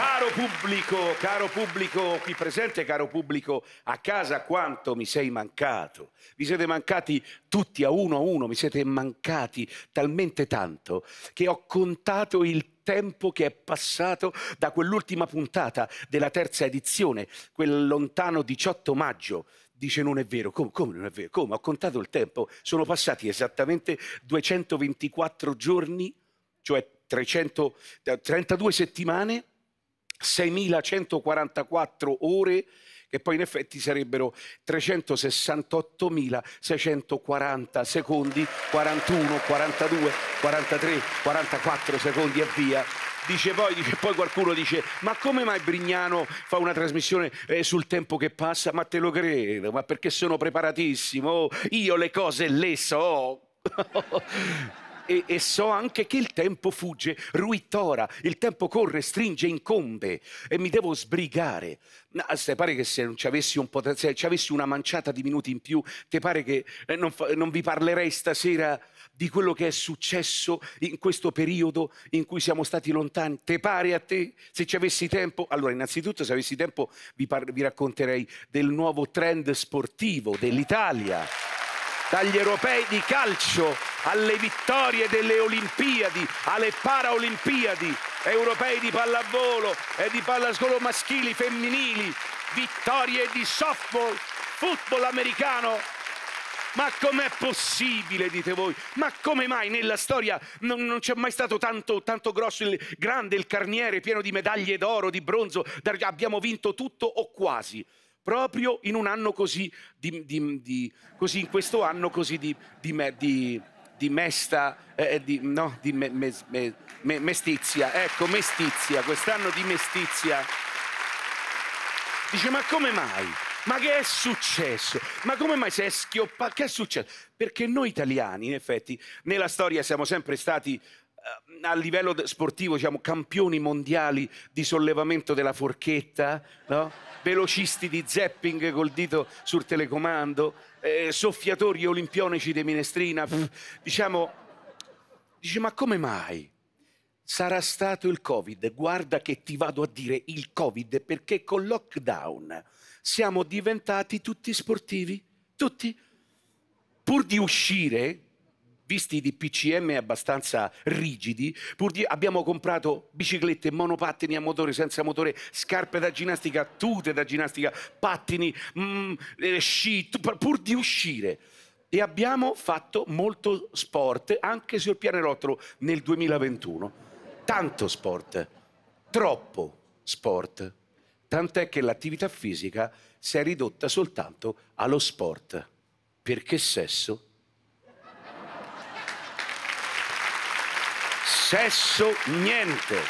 Caro pubblico, caro pubblico qui presente, caro pubblico a casa, quanto mi sei mancato. Vi siete mancati tutti a uno a uno, mi siete mancati talmente tanto che ho contato il tempo che è passato da quell'ultima puntata della terza edizione, quel lontano 18 maggio dice non è vero, come, come, non è vero, come? Ho contato il tempo, sono passati esattamente 224 giorni, cioè 300, 32 settimane 6.144 ore che poi in effetti sarebbero 368.640 secondi, 41, 42, 43, 44 secondi e via. Dice poi, dice, poi qualcuno dice, ma come mai Brignano fa una trasmissione eh, sul tempo che passa? Ma te lo credo, ma perché sono preparatissimo, oh, io le cose le so. e, e, so anche che il tempo fugge, ruittora, il tempo corre, stringe, incombe e mi devo sbrigare. Ma te pare che se non ci avessi, un pot- ci avessi una manciata di minuti in più, te pare che eh, non, non vi parlerei stasera di quello che è successo in questo periodo in cui siamo stati lontani? Te pare a te se ci avessi tempo? Allora, innanzitutto, se avessi tempo vi, par- vi racconterei del nuovo trend sportivo dell'Italia dagli europei di calcio alle vittorie delle Olimpiadi, alle Paraolimpiadi, europei di pallavolo e di pallascolo maschili, femminili, vittorie di softball, football americano. Ma com'è possibile, dite voi? Ma come mai nella storia non, non c'è mai stato tanto, tanto grosso, il, grande il carniere pieno di medaglie d'oro, di bronzo, abbiamo vinto tutto o quasi? proprio in un anno così, di, di, di così in questo anno così di, di, me, di, di mesta, eh, eh di, no, di me, me, me, mestizia, ecco, mestizia, quest'anno di mestizia. Dice, ma come mai? Ma che è successo? Ma come mai si è schioppato? Che è successo? Perché noi italiani, in effetti, nella storia siamo sempre stati Ehm, a livello sportivo, diciamo, campioni mondiali di sollevamento della forchetta, no? velocisti di zapping col dito sul telecomando, eh, soffiatori olimpionici di minestrina, pff, diciamo, dici ma come mai? Sarà stato il Covid, guarda che ti vado a dire il Covid perché col lockdown siamo diventati tutti sportivi, tutti, pur di uscire, visti di PCM abbastanza rigidi, pur di... abbiamo comprato biciclette, monopattini a motore, senza motore, scarpe da ginnastica, tute da ginnastica, pattini, mm, eh, sci, pur di uscire. E abbiamo fatto molto sport, anche sul pianerottolo, nel 2021. Tanto sport, troppo sport. Tant'è che l'attività fisica si è ridotta soltanto allo sport, perché sesso sesso niente.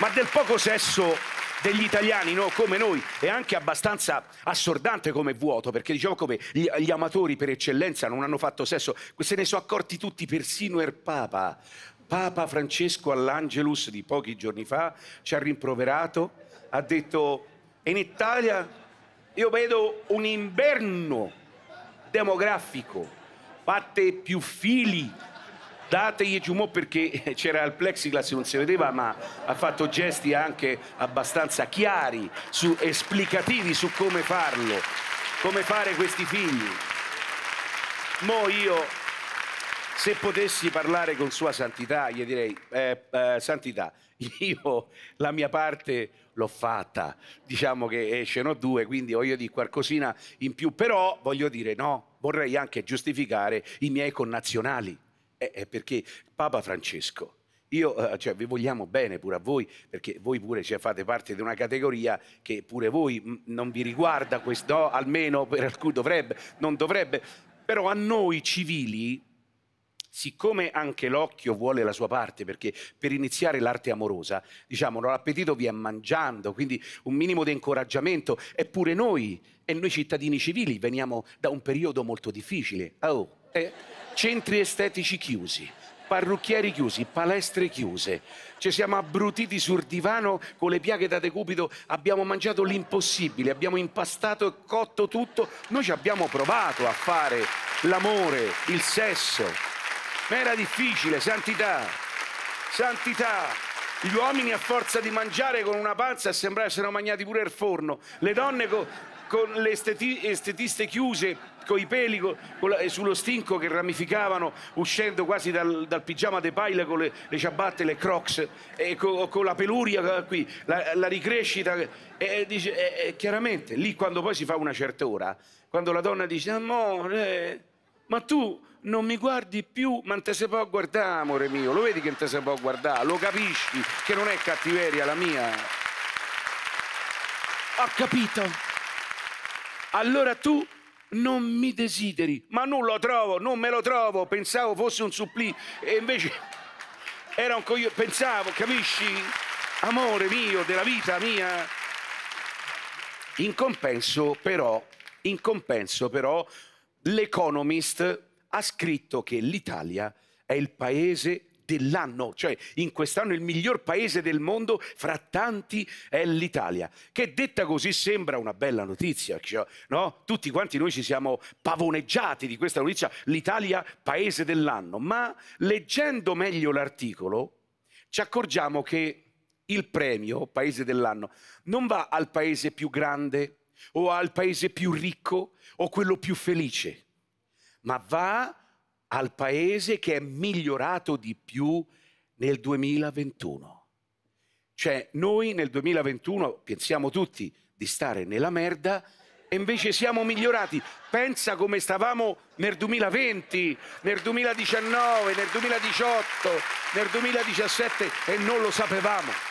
Ma del poco sesso degli italiani, no? come noi, è anche abbastanza assordante come vuoto, perché diciamo come gli, gli, amatori per eccellenza non hanno fatto sesso, se ne sono accorti tutti, persino il Papa. Papa Francesco all'Angelus di pochi giorni fa ci ha rimproverato, ha detto in Italia io vedo un inverno demografico, fate più figli, dategli giù mo perché c'era il plexiglass non si vedeva ma ha fatto gesti anche abbastanza chiari, su, esplicativi su come farlo, come fare questi figli. Mo io, se potessi parlare con Sua Santità, gli direi, eh, eh, Santità, io la mia parte l'ho fatta, diciamo che esce no due, quindi voglio dire qualcosina in più, però voglio dire no, vorrei anche giustificare i miei connazionali è eh, eh, perché Papa Francesco, io, eh, cioè, vi vogliamo bene pure a voi, perché voi pure cioè, fate parte di una categoria che pure voi mm, non vi riguarda, questo, almeno per alcuni dovrebbe, non dovrebbe, però a noi civili, siccome anche l'occhio vuole la sua parte, perché per iniziare l'arte amorosa, diciamo, l'appetito vi è mangiando, quindi un minimo di incoraggiamento, eppure noi e noi cittadini civili veniamo da un periodo molto difficile. Oh eh, centri estetici chiusi, parrucchieri chiusi, palestre chiuse. Ci siamo abbrutiti sul divano con le piaghe da decubito, abbiamo mangiato l'impossibile, abbiamo impastato e cotto tutto. Noi ci abbiamo provato a fare l'amore, il sesso. Ma era difficile, santità, santità. Gli uomini a forza di mangiare con una panza e sembra essere mangiati pure il forno. Le donne con con le esteti estetiste chiuse, con i peli con la, sullo stinco che ramificavano uscendo quasi dal, dal pigiama de paila con le, le ciabatte, le crocs, e con, con la peluria eh, qui, la, la ricrescita. E, dice, e, chiaramente, lì quando poi si fa una certa ora, quando la donna dice, amore, ma tu non mi guardi più, ma non te se può guardare, amore mio, lo vedi che non te se può guardare, lo capisci che non è cattiveria la mia. Ho capito allora tu non mi desideri, ma non lo trovo, non me lo trovo, pensavo fosse un supplì e invece era un coglione, pensavo, capisci? Amore mio, della vita mia. In compenso però, in compenso però, l'Economist ha scritto che l'Italia è il paese dell'anno, cioè in quest'anno il miglior paese del mondo fra tanti è l'Italia, che detta così sembra una bella notizia, cioè, no? Tutti quanti noi ci siamo pavoneggiati di questa notizia, l'Italia paese dell'anno, ma leggendo meglio l'articolo ci accorgiamo che il premio paese dell'anno non va al paese più grande o al paese più ricco o quello più felice, ma va al paese che è migliorato di più nel 2021. Cioè noi nel 2021 pensiamo tutti di stare nella merda e invece siamo migliorati. Pensa come stavamo nel 2020, nel 2019, nel 2018, nel 2017 e non lo sapevamo.